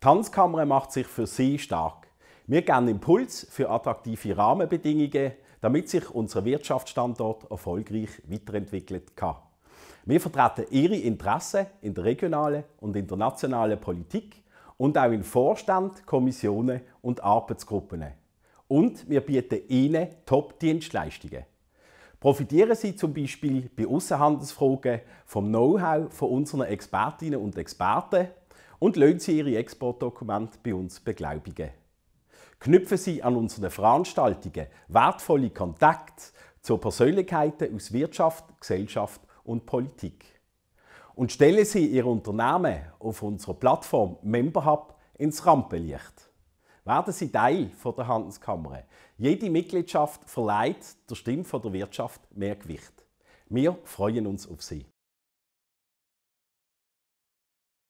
Tanzkamera macht sich für Sie stark. Wir geben Impuls für attraktive Rahmenbedingungen, damit sich unser Wirtschaftsstandort erfolgreich weiterentwickelt kann. Wir vertreten Ihre Interessen in der regionalen und internationalen Politik und auch in Vorstand, Kommissionen und Arbeitsgruppen. Und wir bieten Ihnen Top-Dienstleistungen. Profitieren Sie zum Beispiel bei Außenhandelsfragen vom Know-how unserer Expertinnen und Experten und lassen Sie Ihre Exportdokumente bei uns beglaubigen. Knüpfen Sie an unseren Veranstaltungen wertvolle Kontakte zu Persönlichkeiten aus Wirtschaft, Gesellschaft und Politik. Und stellen Sie Ihr Unternehmen auf unserer Plattform MemberHub ins Rampenlicht. Werden Sie Teil der Handelskammer. Jede Mitgliedschaft verleiht der Stimme der Wirtschaft mehr Gewicht. Wir freuen uns auf Sie.